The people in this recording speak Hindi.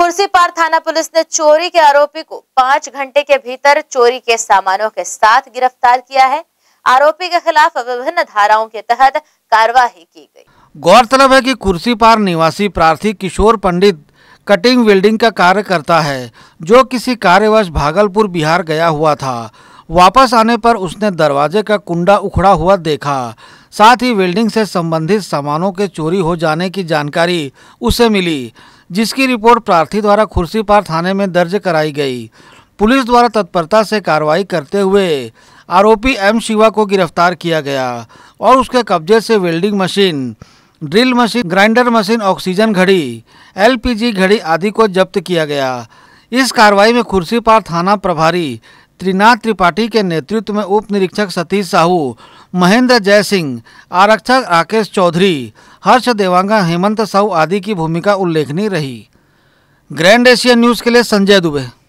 खुर्सीपार थाना पुलिस ने चोरी के आरोपी को पांच घंटे के भीतर चोरी के सामानों के साथ गिरफ्तार किया है आरोपी के खिलाफ विभिन्न धाराओं के तहत कार्यवाही की गई गौरतलब है कि कुर्सीपार निवासी प्रार्थी किशोर पंडित कटिंग वेल्डिंग का कार्य करता है जो किसी कार्यवश भागलपुर बिहार गया हुआ था वापस आने पर उसने दरवाजे का कुंडा उखड़ा हुआ देखा साथ ही वेल्डिंग से संबंधित सामानों के चोरी हो जाने की जानकारी उसे मिली जिसकी रिपोर्ट प्रार्थी द्वारा खुर्सीपार थाने में दर्ज कराई गई पुलिस द्वारा तत्परता से कार्रवाई करते हुए आरोपी एम शिवा को गिरफ्तार किया गया और उसके कब्जे से welding machine drill machine grinder machine oxygen घड़ी एलपीजी घड़ी आदि को जब्त किया गया इस कार्रवाई में खुर्सीपार थाना प्रभारी त्रिनाथ त्रिपाठी के नेतृत्व में उप निरीक्षक सतीश साहू महेंद्र जय सिंह आरक्षक राकेश चौधरी हर्ष देवांगा हेमंत साहू आदि की भूमिका उल्लेखनीय रही ग्रैंड एशिया न्यूज़ के लिए संजय दुबे